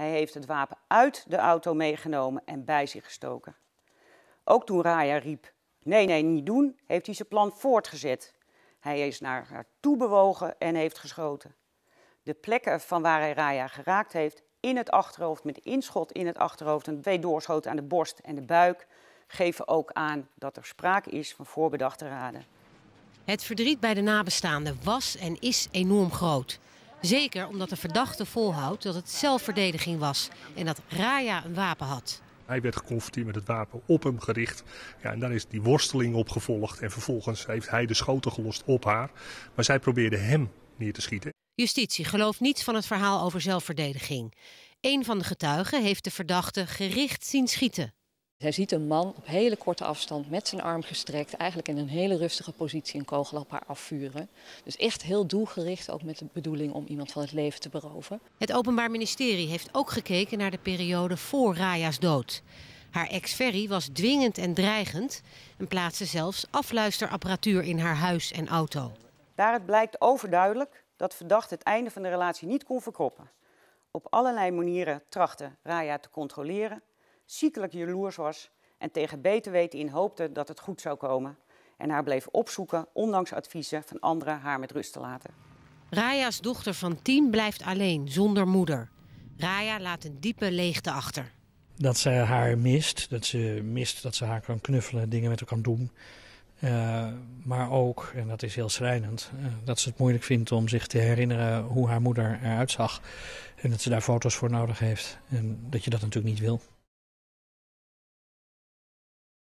Hij heeft het wapen uit de auto meegenomen en bij zich gestoken. Ook toen Raya riep: Nee, nee, niet doen, heeft hij zijn plan voortgezet. Hij is naar haar toe bewogen en heeft geschoten. De plekken van waar hij Raya geraakt heeft, in het achterhoofd, met inschot in het achterhoofd en twee doorschoten aan de borst en de buik, geven ook aan dat er sprake is van voorbedachte raden. Het verdriet bij de nabestaanden was en is enorm groot. Zeker omdat de verdachte volhoudt dat het zelfverdediging was en dat Raya een wapen had. Hij werd geconfronteerd met het wapen op hem gericht. Ja, en daar is die worsteling opgevolgd En vervolgens heeft hij de schoten gelost op haar. Maar zij probeerde hem neer te schieten. Justitie gelooft niets van het verhaal over zelfverdediging. Een van de getuigen heeft de verdachte gericht zien schieten. Zij ziet een man op hele korte afstand met zijn arm gestrekt, eigenlijk in een hele rustige positie een kogel op haar afvuren. Dus echt heel doelgericht, ook met de bedoeling om iemand van het leven te beroven. Het Openbaar Ministerie heeft ook gekeken naar de periode voor Raya's dood. Haar ex Ferry was dwingend en dreigend en plaatste zelfs afluisterapparatuur in haar huis en auto. Daaruit blijkt overduidelijk dat verdacht het einde van de relatie niet kon verkroppen. Op allerlei manieren trachtte Raya te controleren, ziekelijk jaloers was en tegen beter weten in hoopte dat het goed zou komen. En haar bleef opzoeken, ondanks adviezen van anderen haar met rust te laten. Raya's dochter van tien blijft alleen, zonder moeder. Raya laat een diepe leegte achter. Dat ze haar mist, dat ze mist dat ze haar kan knuffelen, dingen met haar kan doen. Eh, maar ook, en dat is heel schrijnend, eh, dat ze het moeilijk vindt om zich te herinneren hoe haar moeder eruit zag. En dat ze daar foto's voor nodig heeft. En dat je dat natuurlijk niet wil.